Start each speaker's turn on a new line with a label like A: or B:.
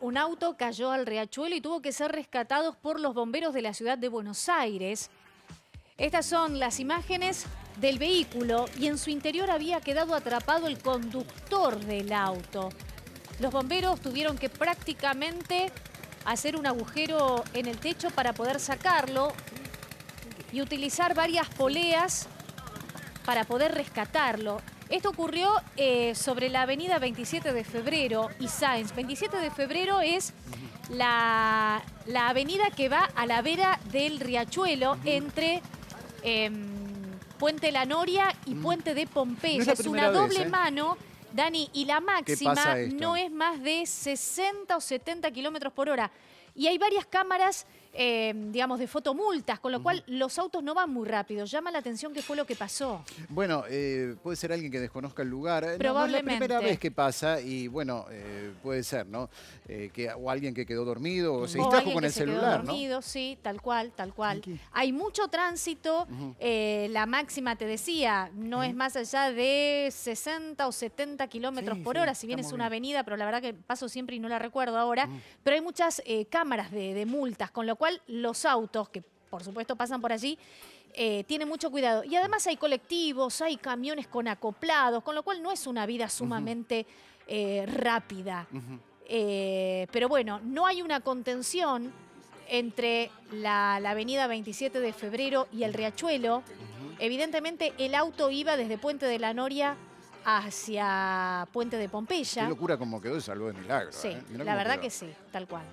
A: Un auto cayó al riachuelo y tuvo que ser rescatados por los bomberos de la ciudad de Buenos Aires. Estas son las imágenes del vehículo y en su interior había quedado atrapado el conductor del auto. Los bomberos tuvieron que prácticamente hacer un agujero en el techo para poder sacarlo y utilizar varias poleas para poder rescatarlo. Esto ocurrió eh, sobre la avenida 27 de Febrero y Sáenz. 27 de Febrero es la, avenida que va a la vera del Riachuelo entre... Em, Puente La Noria y Puente de Pompeya. es, una doble ¿eh? mano, Dani, y la máxima no es más de 60 o 70 kilómetros por hora. Y hay varias cámaras eh, digamos, de fotomultas, con lo cual los autos no van muy rápido. Llama la atención qué fue lo que pasó. Bueno, eh, puede ser alguien que desconozca el lugar. Probablemente. es la primera vez que pasa y bueno, eh, puede ser, ¿no? que, o alguien que quedó dormido o se distrajo con el celular, quedó dormido, sí, tal cual, tal cual. Hay mucho tránsito. la máxima, te decía, no es más allá de 60 o 70 kilómetros por hora, si bien es una avenida, pero la verdad que paso siempre y no la recuerdo ahora. Pero hay muchas cámaras de multas, con lo cual los autos, que por supuesto pasan por allí, tienen eh, tiene mucho cuidado. Y además hay colectivos, hay camiones con acoplados, con lo cual no es una vida sumamente eh, rápida. Eh, pero bueno, no hay una contención entre la, avenida 27 de febrero y el Riachuelo. Evidentemente el auto iba desde Puente de la Noria hacia Puente de Pompeya. Qué locura como quedó y salud de milagro. Sí, la verdad que sí, tal cual.